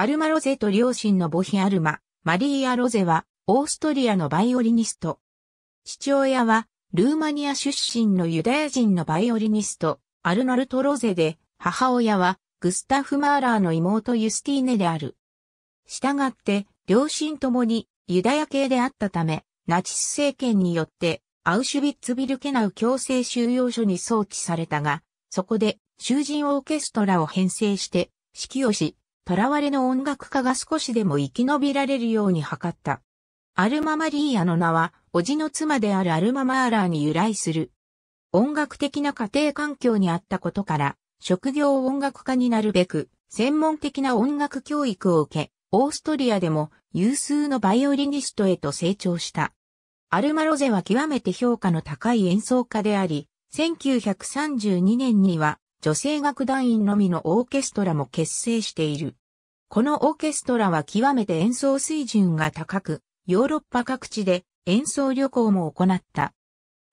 アルマ・ロゼと両親の母妃アルマ、マリーア・ロゼは、オーストリアのバイオリニスト。父親は、ルーマニア出身のユダヤ人のバイオリニスト、アルナルト・ロゼで、母親は、グスタフ・マーラーの妹ユスティーネである。したがって、両親ともにユダヤ系であったため、ナチス政権によって、アウシュビッツビルケナウ強制収容所に送致されたが、そこで囚人オーケストラを編成して、指揮をし、囚われの音楽家が少しでも生き延びられるように図った。アルママリーアの名は、おじの妻であるアルママーラーに由来する。音楽的な家庭環境にあったことから、職業音楽家になるべく、専門的な音楽教育を受け、オーストリアでも有数のバイオリニストへと成長した。アルマロゼは極めて評価の高い演奏家であり、1932年には女性楽団員のみのオーケストラも結成している。このオーケストラは極めて演奏水準が高く、ヨーロッパ各地で演奏旅行も行った。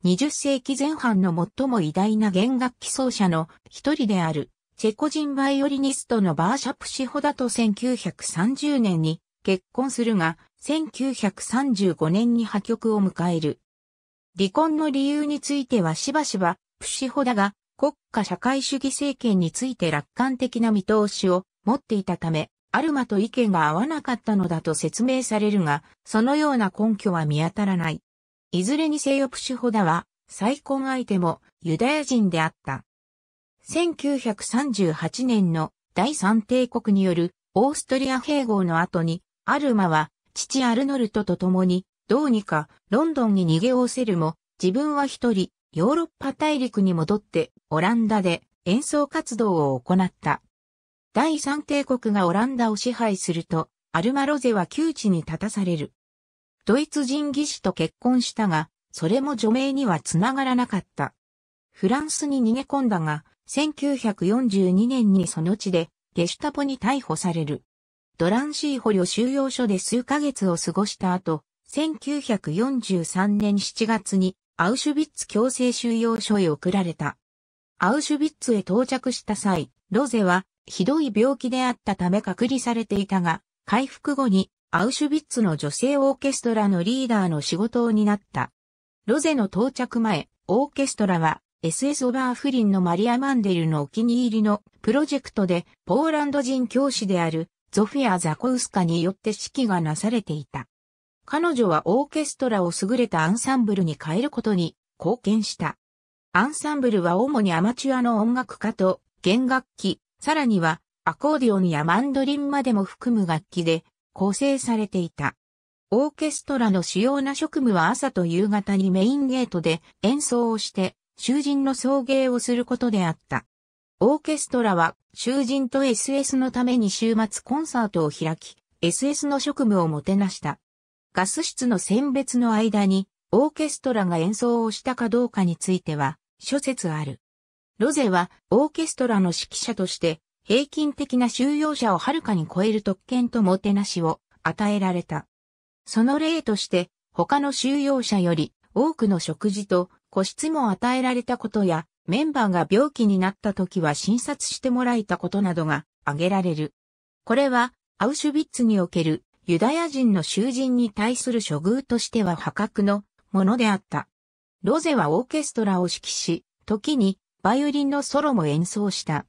20世紀前半の最も偉大な弦楽器奏者の一人である、チェコ人バイオリニストのバーシャプシホダと1930年に結婚するが、1935年に破局を迎える。離婚の理由についてはしばしば、プシホダが国家社会主義政権について楽観的な見通しを持っていたため、アルマと意見が合わなかったのだと説明されるが、そのような根拠は見当たらない。いずれにせよプシュホダは、再婚相手もユダヤ人であった。1938年の第三帝国によるオーストリア併合の後に、アルマは父アルノルトと共に、どうにかロンドンに逃げおせるも、自分は一人、ヨーロッパ大陸に戻ってオランダで演奏活動を行った。第三帝国がオランダを支配すると、アルマロゼは窮地に立たされる。ドイツ人技師と結婚したが、それも除名にはつながらなかった。フランスに逃げ込んだが、1942年にその地で、ゲシュタポに逮捕される。ドランシー捕虜収容所で数ヶ月を過ごした後、1943年7月にアウシュビッツ強制収容所へ送られた。アウシュビッツへ到着した際、ロゼはひどい病気であったため隔離されていたが、回復後にアウシュビッツの女性オーケストラのリーダーの仕事を担った。ロゼの到着前、オーケストラは SS オバーフリンのマリア・マンデルのお気に入りのプロジェクトでポーランド人教師であるゾフィア・ザコウスカによって指揮がなされていた。彼女はオーケストラを優れたアンサンブルに変えることに貢献した。アンサンブルは主にアマチュアの音楽家と弦楽器、さらにはアコーディオンやマンドリンまでも含む楽器で構成されていた。オーケストラの主要な職務は朝と夕方にメインゲートで演奏をして囚人の送迎をすることであった。オーケストラは囚人と SS のために週末コンサートを開き、SS の職務をもてなした。ガス室の選別の間にオーケストラが演奏をしたかどうかについては諸説ある。ロゼはオーケストラの指揮者として平均的な収容者をはるかに超える特権ともてなしを与えられた。その例として他の収容者より多くの食事と個室も与えられたことやメンバーが病気になった時は診察してもらえたことなどが挙げられる。これはアウシュビッツにおけるユダヤ人の囚人に対する処遇としては破格のものであった。ロゼはオーケストラを指揮し、時にバイオリンのソロも演奏した。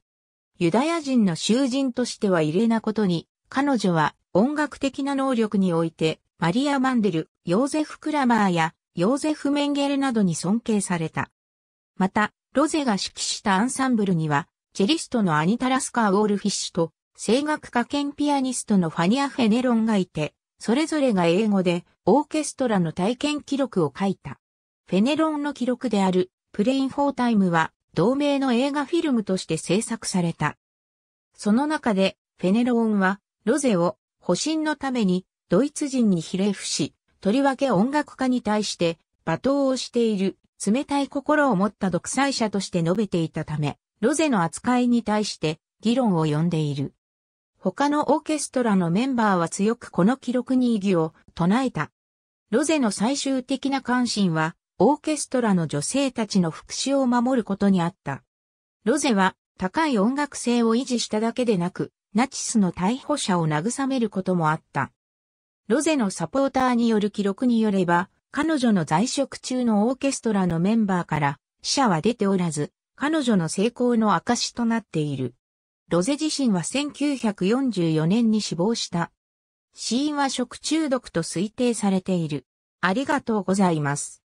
ユダヤ人の囚人としては異例なことに、彼女は音楽的な能力において、マリア・マンデル、ヨーゼフ・クラマーやヨーゼフ・メンゲルなどに尊敬された。また、ロゼが指揮したアンサンブルには、チェリストのアニタラスカー・ウォールフィッシュと、声楽家兼ピアニストのファニア・フェネロンがいて、それぞれが英語でオーケストラの体験記録を書いた。フェネロンの記録であるプレイン・フォータイムは同名の映画フィルムとして制作された。その中でフェネロンはロゼを保身のためにドイツ人に比例付し、とりわけ音楽家に対して罵倒をしている冷たい心を持った独裁者として述べていたため、ロゼの扱いに対して議論を呼んでいる。他のオーケストラのメンバーは強くこの記録に異議を唱えた。ロゼの最終的な関心は、オーケストラの女性たちの福祉を守ることにあった。ロゼは、高い音楽性を維持しただけでなく、ナチスの逮捕者を慰めることもあった。ロゼのサポーターによる記録によれば、彼女の在職中のオーケストラのメンバーから死者は出ておらず、彼女の成功の証となっている。ロゼ自身は1944年に死亡した。死因は食中毒と推定されている。ありがとうございます。